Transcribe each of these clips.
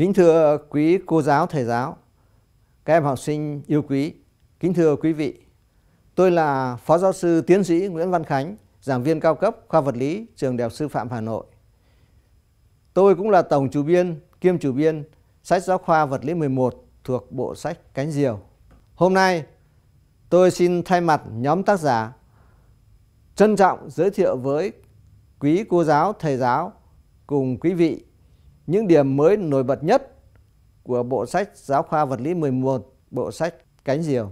Kính thưa quý cô giáo, thầy giáo, các em học sinh yêu quý, kính thưa quý vị, tôi là Phó Giáo sư Tiến sĩ Nguyễn Văn Khánh, giảng viên cao cấp khoa vật lý Trường Đại học Sư phạm Hà Nội. Tôi cũng là tổng chủ biên kiêm chủ biên sách giáo khoa vật lý 11 thuộc bộ sách Cánh Diều. Hôm nay, tôi xin thay mặt nhóm tác giả trân trọng giới thiệu với quý cô giáo, thầy giáo cùng quý vị những điểm mới nổi bật nhất của bộ sách giáo khoa vật lý 11, bộ sách Cánh Diều.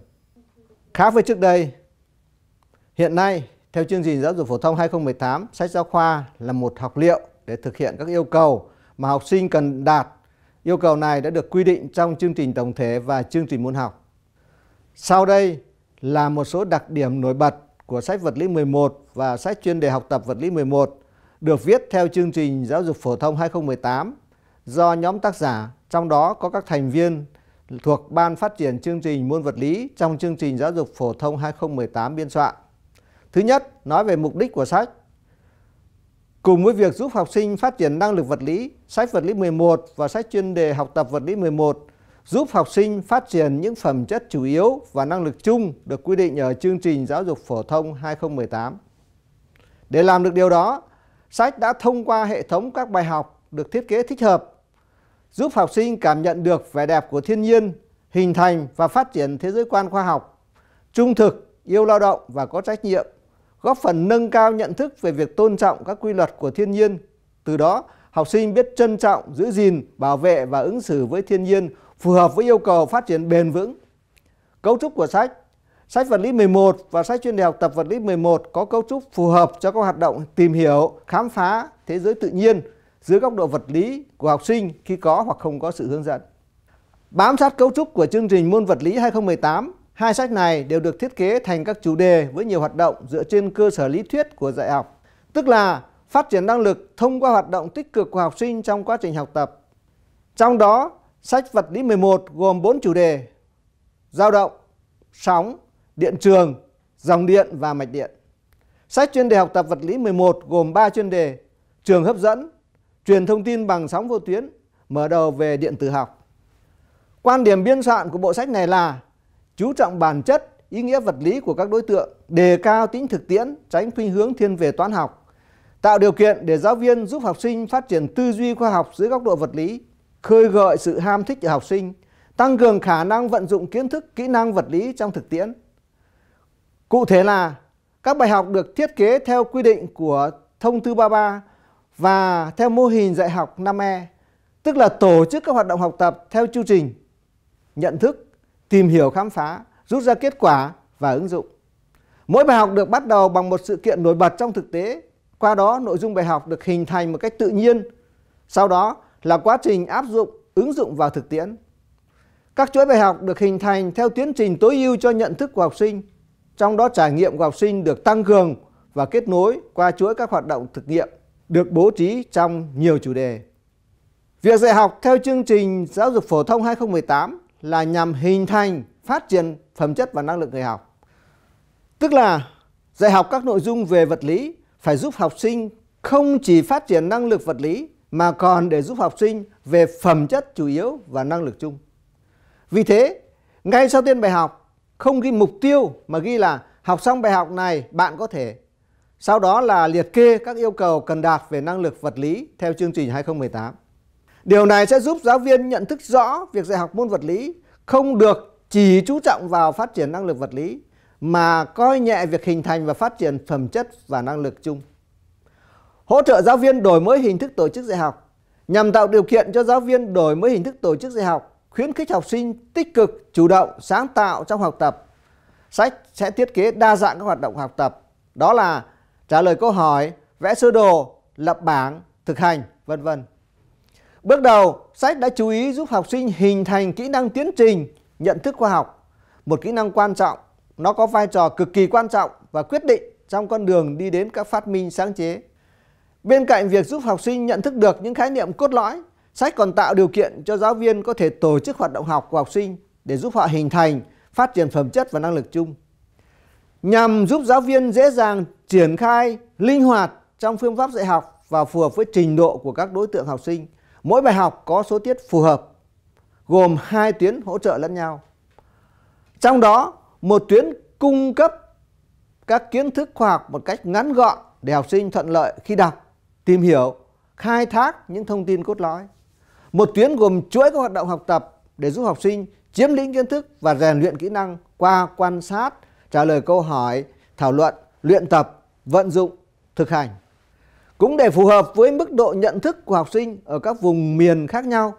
Khác với trước đây, hiện nay theo chương trình giáo dục phổ thông 2018, sách giáo khoa là một học liệu để thực hiện các yêu cầu mà học sinh cần đạt. Yêu cầu này đã được quy định trong chương trình tổng thể và chương trình môn học. Sau đây là một số đặc điểm nổi bật của sách vật lý 11 và sách chuyên đề học tập vật lý 11 được viết theo chương trình giáo dục phổ thông 2018 do nhóm tác giả, trong đó có các thành viên thuộc Ban Phát triển chương trình môn vật lý trong chương trình giáo dục phổ thông 2018 biên soạn. Thứ nhất, nói về mục đích của sách. Cùng với việc giúp học sinh phát triển năng lực vật lý, sách vật lý 11 và sách chuyên đề học tập vật lý 11 giúp học sinh phát triển những phẩm chất chủ yếu và năng lực chung được quy định ở chương trình giáo dục phổ thông 2018. Để làm được điều đó, sách đã thông qua hệ thống các bài học được thiết kế thích hợp giúp học sinh cảm nhận được vẻ đẹp của thiên nhiên, hình thành và phát triển thế giới quan khoa học, trung thực, yêu lao động và có trách nhiệm, góp phần nâng cao nhận thức về việc tôn trọng các quy luật của thiên nhiên. Từ đó, học sinh biết trân trọng, giữ gìn, bảo vệ và ứng xử với thiên nhiên phù hợp với yêu cầu phát triển bền vững. Cấu trúc của sách Sách vật lý 11 và sách chuyên đề học tập vật lý 11 có cấu trúc phù hợp cho các hoạt động tìm hiểu, khám phá thế giới tự nhiên, dưới góc độ vật lý của học sinh khi có hoặc không có sự hướng dẫn. Bám sát cấu trúc của chương trình môn vật lý 2018, hai sách này đều được thiết kế thành các chủ đề với nhiều hoạt động dựa trên cơ sở lý thuyết của dạy học, tức là phát triển năng lực thông qua hoạt động tích cực của học sinh trong quá trình học tập. Trong đó, sách vật lý 11 gồm 4 chủ đề: dao động, sóng, điện trường, dòng điện và mạch điện. Sách chuyên đề học tập vật lý 11 gồm 3 chuyên đề: trường hấp dẫn, truyền thông tin bằng sóng vô tuyến, mở đầu về điện tử học. Quan điểm biên soạn của bộ sách này là chú trọng bản chất, ý nghĩa vật lý của các đối tượng, đề cao tính thực tiễn, tránh khuynh hướng thiên về toán học, tạo điều kiện để giáo viên giúp học sinh phát triển tư duy khoa học dưới góc độ vật lý, khơi gợi sự ham thích ở học sinh, tăng cường khả năng vận dụng kiến thức, kỹ năng vật lý trong thực tiễn. Cụ thể là các bài học được thiết kế theo quy định của Thông tư 33 và theo mô hình dạy học 5E, tức là tổ chức các hoạt động học tập theo chương trình nhận thức, tìm hiểu khám phá, rút ra kết quả và ứng dụng. Mỗi bài học được bắt đầu bằng một sự kiện nổi bật trong thực tế, qua đó nội dung bài học được hình thành một cách tự nhiên. Sau đó là quá trình áp dụng, ứng dụng vào thực tiễn. Các chuỗi bài học được hình thành theo tiến trình tối ưu cho nhận thức của học sinh, trong đó trải nghiệm của học sinh được tăng cường và kết nối qua chuỗi các hoạt động thực nghiệm được bố trí trong nhiều chủ đề. Việc dạy học theo chương trình giáo dục phổ thông 2018 là nhằm hình thành, phát triển phẩm chất và năng lực người học. Tức là dạy học các nội dung về vật lý phải giúp học sinh không chỉ phát triển năng lực vật lý mà còn để giúp học sinh về phẩm chất chủ yếu và năng lực chung. Vì thế, ngay sau tiên bài học, không ghi mục tiêu mà ghi là học xong bài học này bạn có thể sau đó là liệt kê các yêu cầu cần đạt về năng lực vật lý theo chương trình 2018. Điều này sẽ giúp giáo viên nhận thức rõ việc dạy học môn vật lý không được chỉ chú trọng vào phát triển năng lực vật lý mà coi nhẹ việc hình thành và phát triển phẩm chất và năng lực chung. Hỗ trợ giáo viên đổi mới hình thức tổ chức dạy học nhằm tạo điều kiện cho giáo viên đổi mới hình thức tổ chức dạy học, khuyến khích học sinh tích cực, chủ động, sáng tạo trong học tập. Sách sẽ thiết kế đa dạng các hoạt động học tập, đó là trả lời câu hỏi, vẽ sơ đồ, lập bảng, thực hành, vân vân. Bước đầu, sách đã chú ý giúp học sinh hình thành kỹ năng tiến trình, nhận thức khoa học, một kỹ năng quan trọng, nó có vai trò cực kỳ quan trọng và quyết định trong con đường đi đến các phát minh sáng chế. Bên cạnh việc giúp học sinh nhận thức được những khái niệm cốt lõi, sách còn tạo điều kiện cho giáo viên có thể tổ chức hoạt động học của học sinh để giúp họ hình thành, phát triển phẩm chất và năng lực chung. Nhằm giúp giáo viên dễ dàng triển khai linh hoạt trong phương pháp dạy học và phù hợp với trình độ của các đối tượng học sinh. Mỗi bài học có số tiết phù hợp, gồm hai tuyến hỗ trợ lẫn nhau. Trong đó, một tuyến cung cấp các kiến thức khoa học một cách ngắn gọn để học sinh thuận lợi khi đọc, tìm hiểu, khai thác những thông tin cốt lõi. Một tuyến gồm chuỗi các hoạt động học tập để giúp học sinh chiếm lĩnh kiến thức và rèn luyện kỹ năng qua quan sát, trả lời câu hỏi, thảo luận, luyện tập vận dụng, thực hành. Cũng để phù hợp với mức độ nhận thức của học sinh ở các vùng miền khác nhau,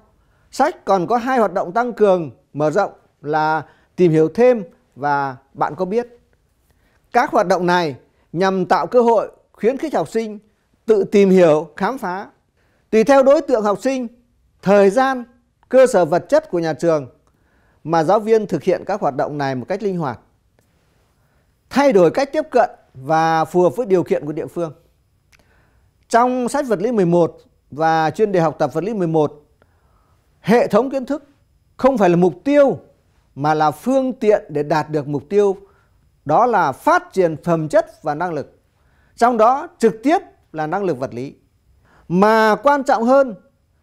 sách còn có hai hoạt động tăng cường, mở rộng là tìm hiểu thêm và bạn có biết. Các hoạt động này nhằm tạo cơ hội khuyến khích học sinh tự tìm hiểu, khám phá. Tùy theo đối tượng học sinh, thời gian, cơ sở vật chất của nhà trường mà giáo viên thực hiện các hoạt động này một cách linh hoạt. Thay đổi cách tiếp cận và phù hợp với điều kiện của địa phương. Trong sách vật lý 11 và chuyên đề học tập vật lý 11, hệ thống kiến thức không phải là mục tiêu mà là phương tiện để đạt được mục tiêu đó là phát triển phẩm chất và năng lực. Trong đó trực tiếp là năng lực vật lý. Mà quan trọng hơn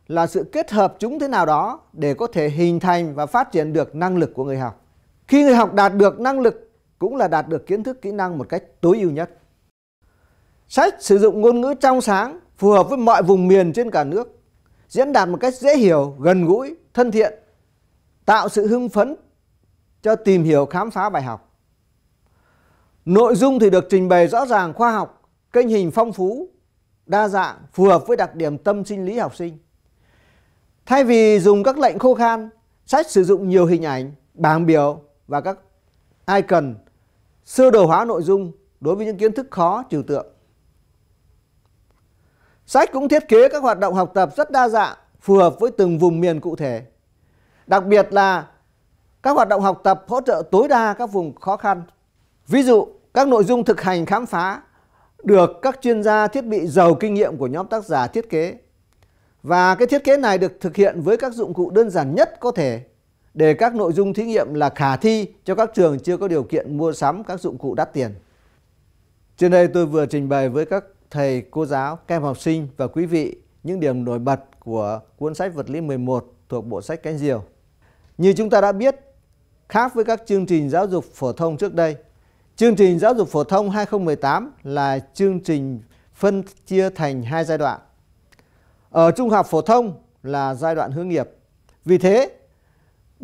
là sự kết hợp chúng thế nào đó để có thể hình thành và phát triển được năng lực của người học. Khi người học đạt được năng lực cũng là đạt được kiến thức kỹ năng một cách tối ưu nhất. Sách sử dụng ngôn ngữ trong sáng, phù hợp với mọi vùng miền trên cả nước, diễn đạt một cách dễ hiểu, gần gũi, thân thiện, tạo sự hưng phấn cho tìm hiểu khám phá bài học. Nội dung thì được trình bày rõ ràng khoa học, kênh hình phong phú, đa dạng, phù hợp với đặc điểm tâm sinh lý học sinh. Thay vì dùng các lệnh khô khan, sách sử dụng nhiều hình ảnh, bảng biểu và các icon sơ đồ hóa nội dung đối với những kiến thức khó trừu tượng. Sách cũng thiết kế các hoạt động học tập rất đa dạng, phù hợp với từng vùng miền cụ thể. Đặc biệt là các hoạt động học tập hỗ trợ tối đa các vùng khó khăn. Ví dụ, các nội dung thực hành khám phá được các chuyên gia thiết bị giàu kinh nghiệm của nhóm tác giả thiết kế. Và cái thiết kế này được thực hiện với các dụng cụ đơn giản nhất có thể để các nội dung thí nghiệm là khả thi cho các trường chưa có điều kiện mua sắm các dụng cụ đắt tiền. Trên đây tôi vừa trình bày với các thầy, cô giáo, các em học sinh và quý vị những điểm nổi bật của cuốn sách vật lý 11 thuộc bộ sách Cánh Diều. Như chúng ta đã biết, khác với các chương trình giáo dục phổ thông trước đây, chương trình giáo dục phổ thông 2018 là chương trình phân chia thành hai giai đoạn. Ở trung học phổ thông là giai đoạn hướng nghiệp. Vì thế,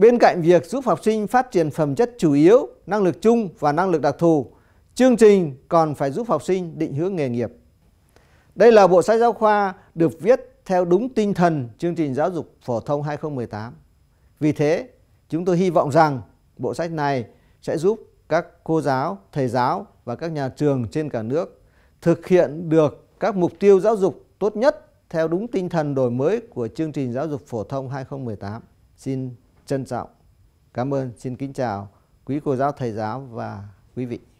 Bên cạnh việc giúp học sinh phát triển phẩm chất chủ yếu, năng lực chung và năng lực đặc thù, chương trình còn phải giúp học sinh định hướng nghề nghiệp. Đây là bộ sách giáo khoa được viết theo đúng tinh thần chương trình giáo dục phổ thông 2018. Vì thế, chúng tôi hy vọng rằng bộ sách này sẽ giúp các cô giáo, thầy giáo và các nhà trường trên cả nước thực hiện được các mục tiêu giáo dục tốt nhất theo đúng tinh thần đổi mới của chương trình giáo dục phổ thông 2018. Xin trân trọng. Cảm ơn, xin kính chào quý cô giáo, thầy giáo và quý vị.